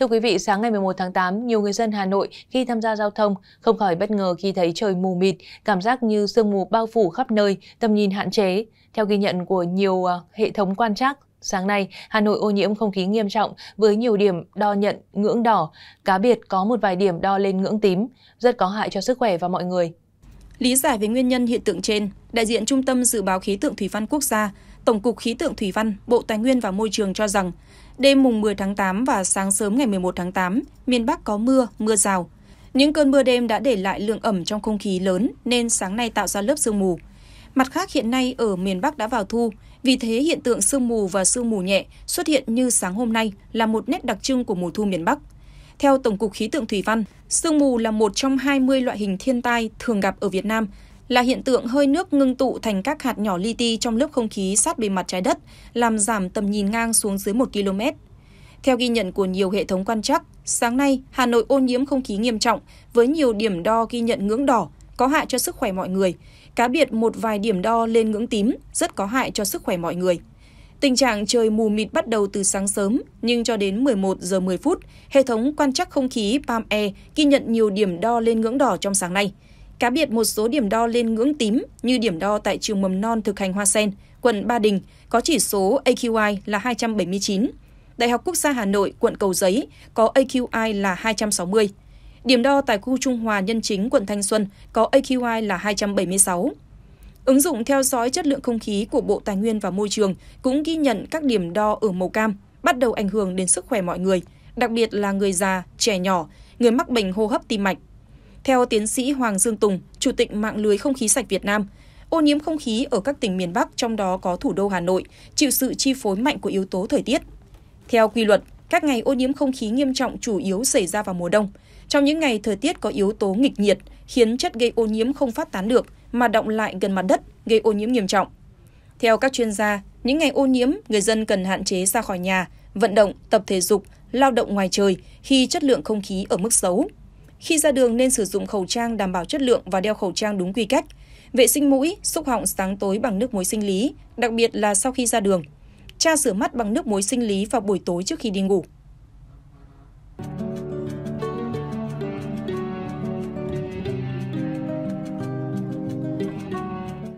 Thưa quý vị, sáng ngày 11 tháng 8, nhiều người dân Hà Nội khi tham gia giao thông không khỏi bất ngờ khi thấy trời mù mịt, cảm giác như sương mù bao phủ khắp nơi, tầm nhìn hạn chế. Theo ghi nhận của nhiều à, hệ thống quan trắc, Sáng nay, Hà Nội ô nhiễm không khí nghiêm trọng với nhiều điểm đo nhận ngưỡng đỏ, cá biệt có một vài điểm đo lên ngưỡng tím, rất có hại cho sức khỏe và mọi người. Lý giải về nguyên nhân hiện tượng trên, đại diện Trung tâm Dự báo Khí tượng Thủy văn Quốc gia, Tổng cục Khí tượng Thủy văn, Bộ Tài nguyên và Môi trường cho rằng, đêm mùng 10 tháng 8 và sáng sớm ngày 11 tháng 8, miền Bắc có mưa, mưa rào. Những cơn mưa đêm đã để lại lượng ẩm trong không khí lớn nên sáng nay tạo ra lớp sương mù. Mặt khác hiện nay ở miền Bắc đã vào thu, vì thế hiện tượng sương mù và sương mù nhẹ xuất hiện như sáng hôm nay là một nét đặc trưng của mùa thu miền Bắc. Theo Tổng cục Khí tượng Thủy văn, sương mù là một trong 20 loại hình thiên tai thường gặp ở Việt Nam, là hiện tượng hơi nước ngưng tụ thành các hạt nhỏ li ti trong lớp không khí sát bề mặt trái đất, làm giảm tầm nhìn ngang xuống dưới 1 km. Theo ghi nhận của nhiều hệ thống quan trắc, sáng nay Hà Nội ô nhiễm không khí nghiêm trọng với nhiều điểm đo ghi nhận ngưỡng đỏ, có hại cho sức khỏe mọi người. Cá biệt một vài điểm đo lên ngưỡng tím, rất có hại cho sức khỏe mọi người. Tình trạng trời mù mịt bắt đầu từ sáng sớm, nhưng cho đến 11 giờ 10 phút, hệ thống quan trắc không khí PAM E ghi nhận nhiều điểm đo lên ngưỡng đỏ trong sáng nay. Cá biệt một số điểm đo lên ngưỡng tím như điểm đo tại trường mầm non thực hành Hoa Sen, quận Ba Đình có chỉ số AQI là 279. Đại học Quốc gia Hà Nội, quận Cầu Giấy có AQI là 260. Điểm đo tại khu Trung Hòa Nhân Chính, quận Thanh Xuân có AQI là 276. Ứng dụng theo dõi chất lượng không khí của Bộ Tài nguyên và Môi trường cũng ghi nhận các điểm đo ở màu cam bắt đầu ảnh hưởng đến sức khỏe mọi người, đặc biệt là người già, trẻ nhỏ, người mắc bệnh hô hấp tim mạch. Theo tiến sĩ Hoàng Dương Tùng, Chủ tịch Mạng lưới Không khí sạch Việt Nam, ô nhiễm không khí ở các tỉnh miền Bắc trong đó có thủ đô Hà Nội chịu sự chi phối mạnh của yếu tố thời tiết. Theo quy luật, các ngày ô nhiễm không khí nghiêm trọng chủ yếu xảy ra vào mùa đông. Trong những ngày thời tiết có yếu tố nghịch nhiệt khiến chất gây ô nhiễm không phát tán được – mà động lại gần mặt đất, gây ô nhiễm nghiêm trọng. Theo các chuyên gia, những ngày ô nhiễm, người dân cần hạn chế ra khỏi nhà, vận động, tập thể dục, lao động ngoài trời khi chất lượng không khí ở mức xấu. Khi ra đường nên sử dụng khẩu trang đảm bảo chất lượng và đeo khẩu trang đúng quy cách. Vệ sinh mũi, xúc họng sáng tối bằng nước muối sinh lý, đặc biệt là sau khi ra đường. Cha rửa mắt bằng nước muối sinh lý vào buổi tối trước khi đi ngủ.